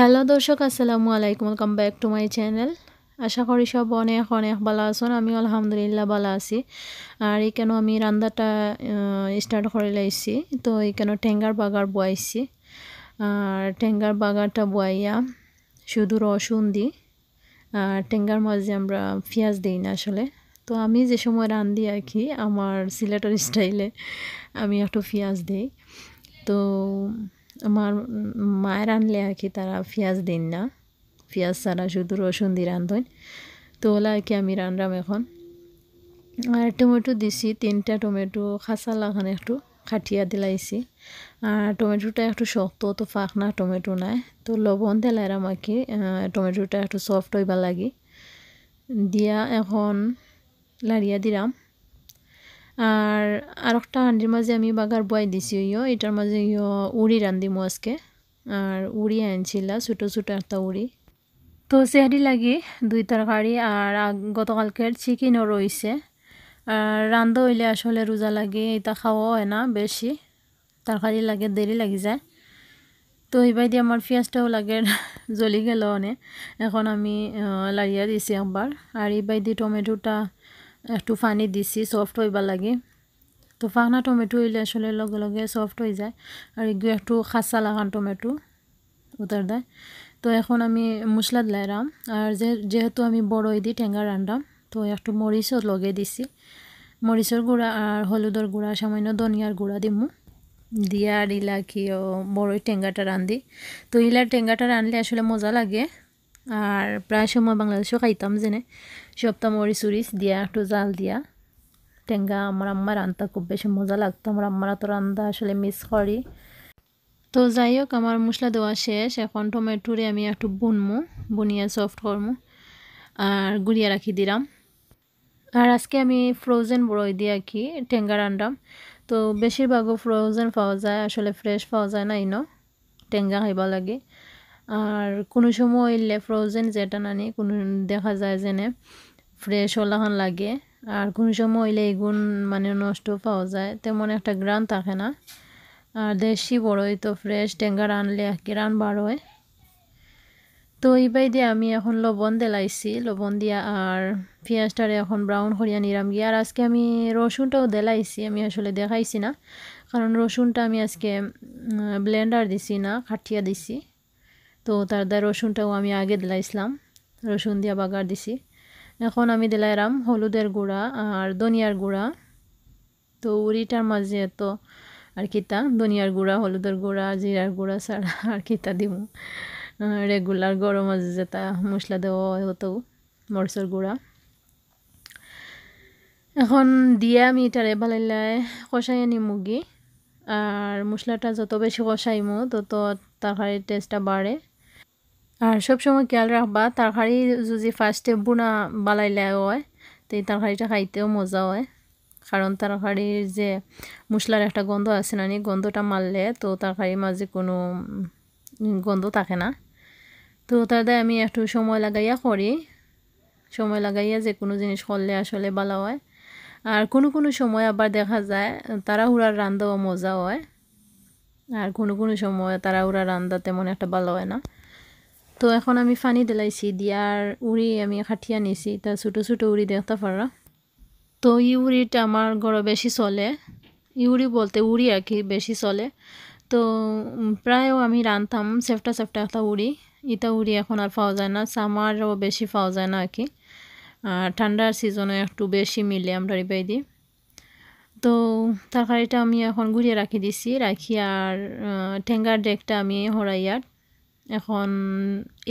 hello দর্শক আসসালামু আলাইকুম welcome back to my channel আশা করি সব অনেক অনেক ভালো আছেন আমি আলহামদুলিল্লাহ ভালো আছি আর এখানে আমি রান্নাটা স্টার্ট করে লাইছি তো এখানে ঠেঙ্গার বাগার বয়াইছি আর ঠেঙ্গার বাগারটা বয়াইয়া শুধু রসুন দিই আর ঠেঙ্গার মাঝে আমরা পেঁয়াজ দিই না আসলে তো আমি যে সময় রান্ধি আর কি আমার সিলেটের স্টাইলে আমি একটু পেঁয়াজ দিই তো আমার মায়ের আনলে আর কি তারা পেঁয়াজ দিন না পেঁয়াজ ছাড়া শুধু রসুন দিয়ে রান্ধন তো ওলা আর কি আমি রান্নাম এখন আর টমেটো দিছি তিনটা টমেটো খাসা লাগান একটু খাটিয়া দিলাইছি আর টমেটোটা একটু শক্ত তো ফাঁকনা টমেটো নাই তো লবণ দিলাই কি টমেটোটা একটু সফট হইবা লাগি দিয়া এখন লাড়িয়া দিলাম আর আরেকটা হান্ডির মাঝে আমি বাগার বয় দিছি ইয় এটার মাঝে ইয় উড়ি রান্ধিমো আজকে আর উড়ি আনছিলা ছোটো ছোটো একটা উড়ি তো সেহারি লাগে দুই তরকারি আর গতকালকের চিকেনও রয়েছে আর রান্ধ হইলে আসলে রোজা লাগে এটা খাওয়াও হয় না বেশি তরকারি লাগে দেরি লাগি যায় তো এইবার দিয়ে আমার পিঁয়াজটাও লাগে জ্বলি গেল অনেক এখন আমি লাড়িয়া দিছি একবার আর এইবার দিয়ে টমেটোটা একটু পানি দিছি সফট হইবার লাগে তো ফাঁকনা টমেটো হইলে আসলে লগে লগে সফট হয়ে যায় আর এগুলো একটু খাসা লাগান টমেটো উতার দেয় তো এখন আমি মশলা দিলাম আর যেহেতু আমি বড় দিই টেঙ্গা রান্ডাম তো একটু মরিচও লগে দিছি মরিচের গুঁড়া আর হলুদের গুঁড়া সামান্য ধনিয়ার গুঁড়া দিমু দিয়া আর ইলা কি বড়ই টেঙ্গাটা রান্ধি তো ইলার টেঙ্গাটা রানলে আসলে মজা লাগে আর প্রায় সময় বাংলাদেশেও খাইতাম জেনে সপ্তাহ মরিচ উরিচ দিয়া একটু জাল দিয়া টেঙ্গা আমার আম্মা রান্না খুব বেশি মজা লাগতো আমার আম্মারা তো রান্না আসলে মিস করি তো যাই হোক আমার মশলা দেওয়া শেষ এখন টমেটোরে আমি একটু বুনমু বুনিয়ে সফট করমু আর গুড়িয়া রাখি দিলাম আর আজকে আমি ফ্রোজেন বড়ই দিয়ে আঁকি টেঙ্গা রান্ডাম তো বেশিরভাগও ফ্রোজেন পাওয়া যায় আসলে ফ্রেশ পাওয়া যায় না ইনো টেঙ্গা খাইবা লাগে আর কোনো সময় ফ্রোজেন যেটা নানি কোনো দেখা যায় যেনে ফ্রেশ হলাখান লাগে আর কোনো সময় হইলে এগুন মানে নষ্ট পাওয়া যায় তেমন একটা গ্রান থাকে না আর দেশি বড়ই তো ফ্রেশ ট্যাঙ্গার আনলে একই রান হয় তো এইবাই দিয়ে আমি এখন লবণ দেলাইছি লবণ দিয়া আর পেঁয়াজটারে এখন ব্রাউন করিয়া নিরাম গিয়ে আর আজকে আমি রসুনটাও দেলাইছি আমি আসলে দেখাইছি না কারণ রসুনটা আমি আজকে ব্লেন্ডার দিছি না খাটিয়া দিছি তো তার দ্বারা রসুনটাও আমি আগে দিলাইছিলাম রসুন দিয়া বাগার দিছি এখন আমি দিলাইরাম হলুদের গুঁড়া আর ধনিয়ার গুঁড়া তো উড়িটার মাঝে তো আর কিতা দনিয়ার গুঁড়া হলুদের গুঁড়া জিরার গুঁড়া ছাড়া আর কিতা দিব রেগুলার গরম আছে যেটা মশলা দেওয়া হতো মরসর গুঁড়া এখন দিয়ে আমি এটারে লাই কষাই আনি মুগি আর মশলাটা যত বেশি কষাইমো তত তরকারির টেস্টটা বাড়ে আর সবসময় খেয়াল রাখবা তরকারি যদি ফার্স্টে বুনা বালাইলে হয় তো এই তরকারিটা খাইতেও মজা হয় কারণ তরকারির যে মশলার একটা গন্ধ আছে না নি গন্ধটা মারলে তো তরকারির মাঝে কোনো গন্ধ থাকে না তো তাদের আমি একটু সময় লাগাইয়া করি সময় লাগাইয়া যে কোনো জিনিস করলে আসলে ভালো হয় আর কোনো কোনো সময় আবার দেখা যায় তাড়াহুড়ার রান্দাও মজা হয় আর কোনো কোনো সময় তাড়াহুড়ার রান্দা তেমন একটা ভালো হয় না তো এখন আমি ফানি দিলাইছি দিয়ার উড়ি আমি খাটিয়া নিছি তা ছোটো ছোটো উড়ি দেখতে পারা তো ই উড়িটা আমার গড় বেশি চলে ইউরি বলতে উড়ি আর কি বেশি চলে তো প্রায়ও আমি রানতাম সেফটা সেফটা একটা উড়ি ইটা উড়ি এখন আর পাওয়া যায় না সামারও বেশি পাওয়া যায় না আর কি আর ঠান্ডার সিজনে একটু বেশি মিলে আমরা রিপাই দিই তো তরকারিটা আমি এখন ঘুরিয়ে রাখি দিছি রাখি আর ঠেঙ্গার ডেকটা আমি হরাইয়ার এখন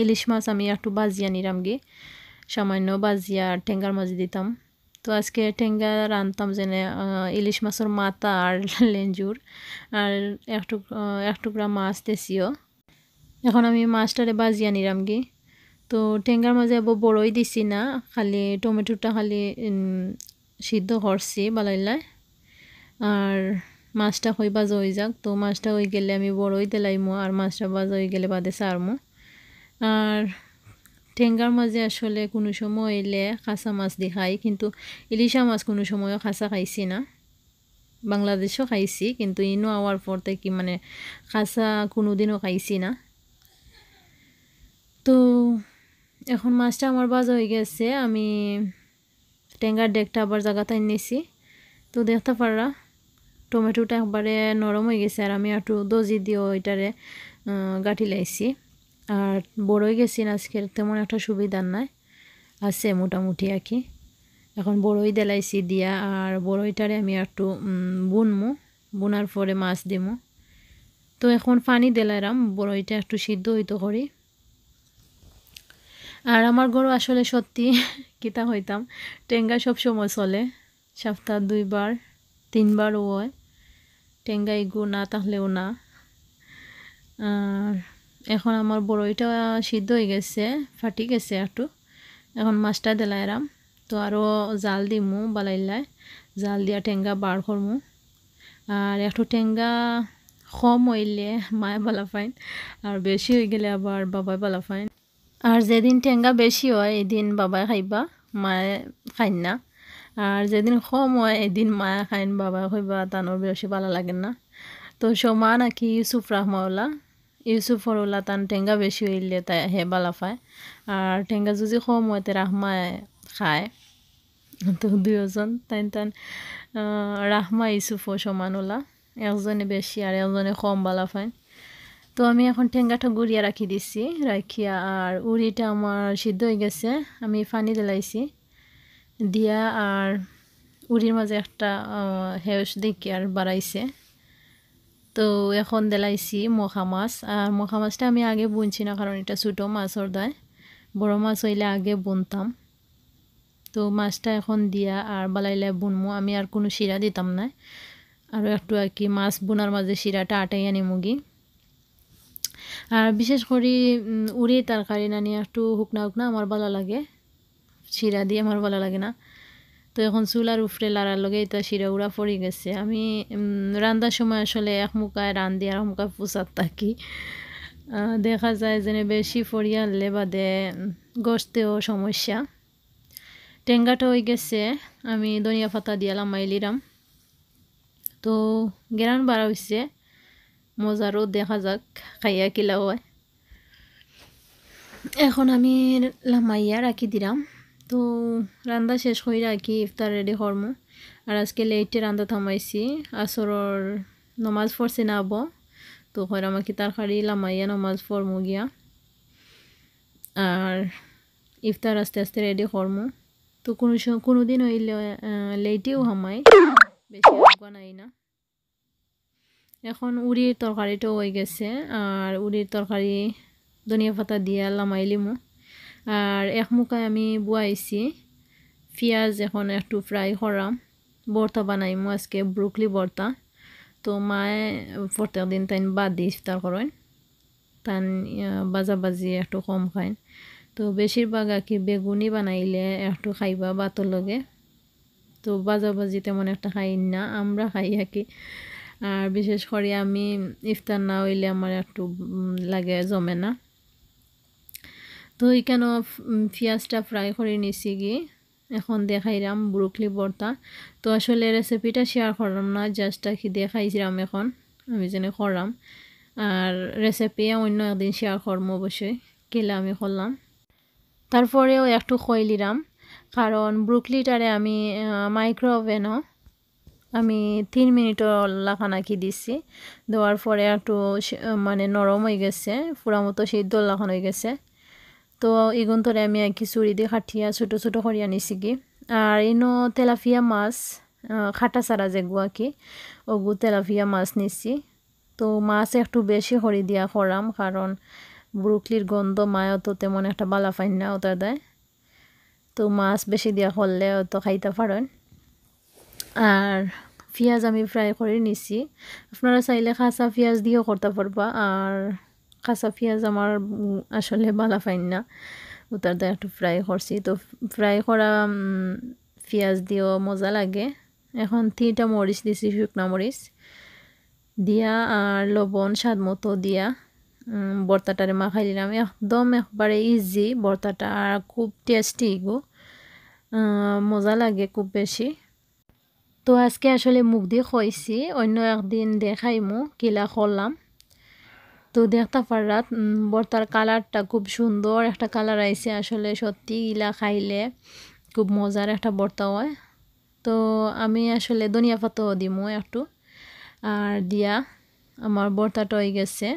ইলিশ মাছ আমি একটু বাজিয়া নিলাম গে সামান্য বাজিয়া ঠেঙ্গার মাছ দিতাম তো আজকে টেঙ্গা রাঁধতাম যেনে ইলিশ মাছের মাথা আর লেঞ্জুর আর একটু এক টুকরা মাছ দেশিও এখন আমি মাছটারে বাজিয়া নিলাম গে তো ঠেঙ্গার মাঝে আবার বড়ই দিছি না খালি টমেটোটা খালি সিদ্ধ করছি বালাইলায় আর মাছটা হই বাজা হয়ে যাক তো মাছটা হয়ে গেলে আমি বড়ই তেলাইমো আর মাছটা বাজা হয়ে গেলে বাদে সারমো আর ঠেঙ্গার মাঝে আসলে কোনো সময় এলে খাসা মাছ দি খাই কিন্তু ইলিশা মাছ কোনো সময়ও খাসা খাইছি না বাংলাদেশও খাইছি কিন্তু ইনো আওয়ার পর থেকে মানে খাসা কোনো দিনও খাইছি না তো এখন মাছটা আমার বাজ হয়ে গেছে আমি ট্যাঙ্গার ডেকটা আবার জায়গাতে নিয়েছি তো দেখতে পাররা টমেটোটা একবারে নরম হয়ে গেছে আর আমি একটু দজি দিয়ে ওইটারে গাঠি লাইছি আর বড়ই গেছি আজকের তেমন একটা সুবিধার নাই আছে মোটামুটি আর কি এখন বড়ই দেলাইছি দিয়া আর বড়ইটারে আমি একটু বুনমু বোনার পরে মাছ দিমু তো এখন পানি দিলাম বড়ইটা একটু সিদ্ধ হইতো করি আর আমার গরু আসলে সত্যি কিতা হইতাম টেঙ্গা সব সময় চলে সপ্তাহ দুইবার তিনবারও হয় টেঙ্গাই গু না তাহলেও না আর এখন আমার বড়ইটা সিদ্ধ হয়ে গেছে ফাটি গেছে একটু এখন মাছটা দিলাইরাম তো আরও জাল দিমু বালাইলাই জাল দিয়া টেঙ্গা বার করমু আর একটু টেঙ্গা কম হইলে মায়ে বালা ফাইন আর বেশি হয়ে গেলে আবার বাবাই বালা ফাইন আর যেদিন টেঙ্গা বেশি হয় এদিন বাবাই খাইবা মায়ে খাইন না আর যেদিন কম হয় এদিন মায়া খাইন বাবা হইবা তানোর বেশি ভালো লাগে না তো সোমা নাকি ইউসুফ রাহমাউলা ইউসুফ ওলা তান টেঙ্গা বেশি হইলে তাই হে বালা পায় আর টেঙ্গা যদি কম হয় তে রাহমা খায় তো দুজন তাই তান রাহমা ইউসুফ ওলা একজনে বেশি আর একজনে কম বালা ফাইন তো আমি এখন টেঙ্গাটা গুড়িয়া রাখি দিছি রাখিয়া আর উড়িটা আমার সিদ্ধ হয়ে গেছে আমি ফানি দিলাইছি দিয়া আর উড়ির মাঝে একটা হেউস দেখি আর বাড়াইছে তো এখন দেলাইছি মখা মাছ আর মখা মাছটা আমি আগে বুনছি না কারণ এটা ছোটো মাছ দায় বড় মাছ হইলে আগে বুনতাম তো মাছটা এখন দিয়া আর বালাইলে বুনমো আমি আর কোনো শিরা দিতাম না আরও একটু আর কি মাছ বোনার মাঝে শিরাটা আনি মুগি আর বিশেষ করে উড়ি তরকারি নানি একটু হুকনা হুকনা আমার ভালো লাগে শিরা দিয়ে আমার ভালো লাগে না তো এখন চুলার উফরে লড়ার লগে তো শিরা উড়া পড়ে গেছে আমি রান্দার সময় আসলে এক মুখায় রান দিয়ে আর মুখায় পোচাত থাকি দেখা যায় যেন বেশি ফরিয়া আনলে বাদে গসতেও সমস্যা টেঙ্গাটা হয়ে গেছে আমি ধনিয়া পাতা দিয়ালাম মাইলিরাম তো গেরান বাড়া হয়েছে মজারও দেখা যাক খাইয়া কিলা হয় এখন আমি লামাইয়া রাখি দিলাম তো রান্দা শেষ হইরা রাখি কি ইফতার রেডি হরম আর আজকে লেটে রান্দা থামাইছি আসর নমাজ পড়ছে না আব তো হয়রা আমাকে তার খাড়ি লামাইয়া নমাজ পড়ম গিয়া আর ইফতার আস্তে আস্তে রেডি হরম তো কোনো কোনো দিন ওই লেটেও হামাই বেশি নাই না এখন উড়ির তরকারিটাও হয়ে গেছে আর উড়ির তরকারি ধনিয়া পাতা দিয়ে লামাইলিমো আর এক মুখায় আমি বুয়াইছি পিঁয়াজ এখন একটু ফ্রাই করাম ভর্তা বানাইম আজকে ব্রুকলি ভর্তা তো মায়ে প্রত্যেক দিন তাইন বাদ দিয়ে ইফতার করেন তান বাজাবাজি একটু কম খায় তো বেশিরভাগ আর কি বেগুনি বানাইলে একটু খাইবা বাতর লগে তো বাজাবাজি তেমন একটা খাই না আমরা খাই আর কি আর বিশেষ করে আমি ইফতার না হইলে আমার একটু লাগে জমে না তো এখানে পেঁয়াজটা ফ্রাই করে নিছি গিয়ে এখন দেখাইলাম ব্রুকলি বর্তা তো আসলে রেসিপিটা শেয়ার করলাম না জাস্ট কি দেখাইছিলাম এখন আমি যেন করলাম আর রেসিপি অন্য একদিন শেয়ার করবো অবশ্যই কেলে আমি করলাম তারপরেও একটু খইলিলাম কারণ ব্রুকলিটারে আমি মাইক্রোওভেনও আমি তিন মিনিটও নাকি দিছি দেওয়ার পরে একটু মানে নরম হয়ে গেছে পুরা মতো সিদ্ধ লাখানো হয়ে গেছে তো এগুন ধরে আমি আর কি চুড়ি দিয়ে খাটিয়া ছোটো ছোটো করিয়া নিছি কি আর ইনো তেলাফিয়া মাছ খাটা সারা যে আর কি ওগু তেলাফিয়া মাছ নিছি তো মাছ একটু বেশি হরি দিয়া করাম কারণ ব্রুকলির গন্ধ মায়ও তো তেমন একটা বালা ফাইন না ওটা দেয় তো মাছ বেশি দিয়া করলে তো খাইতে পারেন আর পেঁয়াজ আমি ফ্রাই করে নিছি আপনারা চাইলে খাঁচা পেঁয়াজ দিয়েও করতে পারবা আর কাঁচা পেঁয়াজ আমার আসলে বালা ফাইন না উতার দিয়ে একটু ফ্রাই করছি তো ফ্রাই করা পেঁয়াজ দিয়েও মজা লাগে এখন তিনটা মরিচ দিছি শুকনা মরিচ দিয়া আর লবণ স্বাদ মতো দিয়া বর্তাটারে মাখাই দিলাম একদম একবারে ইজি বর্তাটা আর খুব টেস্টি গো মজা লাগে খুব বেশি তো আজকে আসলে মুখ দিয়ে খুঁজছি অন্য একদিন দেখাইমু কিলা করলাম তো দেখতে পাররা বর্তার কালারটা খুব সুন্দর একটা কালার আইছে আসলে সত্যি ইলা খাইলে খুব মজার একটা বর্তা হয় তো আমি আসলে ধনিয়া পাতাও দিমো একটু আর দিয়া আমার বর্তাটা হয়ে গেছে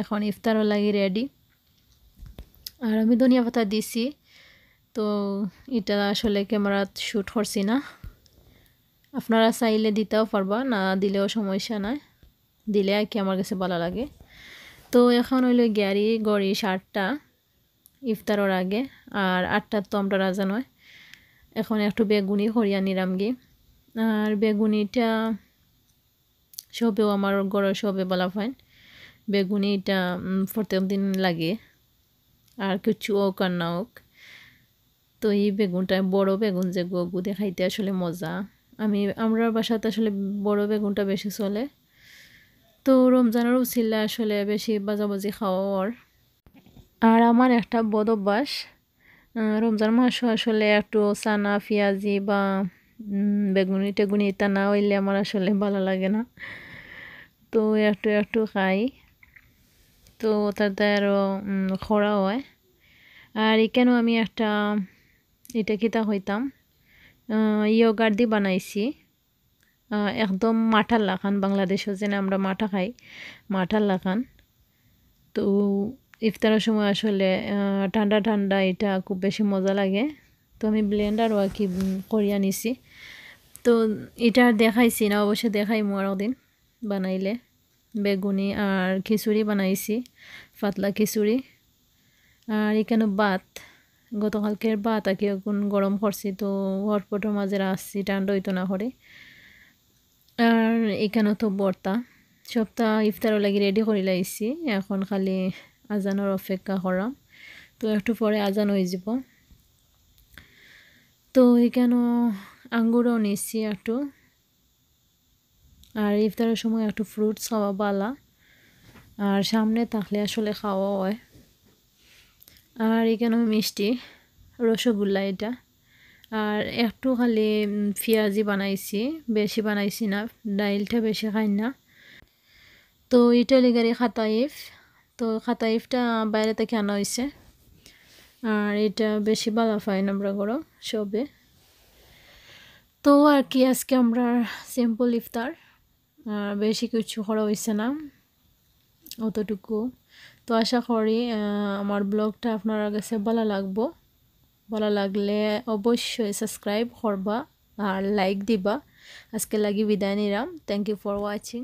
এখন ইফতারও লাগি রেডি আর আমি ধনিয়া পাতা দিছি তো এটা আসলে ক্যামেরাত শ্যুট করছি না আপনারা চাইলে দিতেও পারবা না দিলেও সমস্যা নয় দিলে আর কি আমার কাছে ভালো লাগে তো এখন হইলো গ্যারি গড়ি সাতটা ইফতারের আগে আর আটটার তো আমরা রাজা নয় এখন একটু বেগুনি হরিয়া নিলাম গিয়ে আর বেগুনিটা সবেও আমার গড়ের সবে বলা ফাইন বেগুনি এটা প্রত্যেক দিন লাগে আর কিছু হোক আর না হোক তো এই বেগুনটা বড় বেগুন যে গু দেখাইতে আসলে মজা আমি আমরা বাসাতে আসলে বড় বেগুনটা বেশি চলে তো রমজানের উচিল্লা আসলে বেশি বাজাবাজি খাওয়ার আর আমার একটা বদ অভ্যাস রমজান মাসও আসলে একটু চানা পেঁয়াজি বা বেগুনি টেগুনি ইটা না হইলে আমার আসলে ভালো লাগে না তো একটু একটু খাই তো তাতে আরও খরা হয় আর কেন আমি একটা এটা কিতা হইতাম ইয়োগার্ট দিয়ে বানাইছি একদম মাঠার লাখান বাংলাদেশও যেন আমরা মাঠা খাই মাঠার লাখান তো ইফতারের সময় আসলে ঠান্ডা ঠান্ডা এটা খুব বেশি মজা লাগে তো আমি ব্লেন্ডারও আর কি করিয়া নিছি তো এটা দেখাইছি না অবশ্যই দেখাই মোয়ার দিন বানাইলে বেগুনি আর খিচুড়ি বানাইছি ফাতলা খিচুড়ি আর এখানে ভাত গতকালকের ভাত আর কি এখন গরম করছি তো হটপটের মাঝে আসছি ঠান্ডা হইতো না করে আর এখানে তো বর্তা সপ্তাহ ইফতারও লাগি রেডি করে লাইছি এখন খালি আজানোর অপেক্ষা করাম তো একটু পরে আজান হয়ে যাব তো এখানে আঙ্গুরও নিছি একটু আর ইফতারের সময় একটু ফ্রুটস খাওয়া বালা আর সামনে থাকলে আসলে খাওয়া হয় আর এখানে মিষ্টি রসগোল্লা এটা আর একটু খালি পেঁয়াজি বানাইছি বেশি বানাইছি না ডাইলটা বেশি খাই না তো এটা লিগারি খাতাইফ তো খাতাইফটা বাইরে থেকে আনা হয়েছে আর এটা বেশি ভালো পাই না আমরা গরম সবে তো আর কি আজকে আমরা সিম্পল ইফতার আর বেশি কিছু করা হয়েছে না অতটুকু তো আশা করি আমার ব্লগটা আপনার কাছে ভালো লাগবো ভালো লাগলে অবশ্যই সাবস্ক্রাইব করবা আর লাইক দিবা আজকে লাগি বিদায় নিলাম থ্যাংক ইউ ফর ওয়াচিং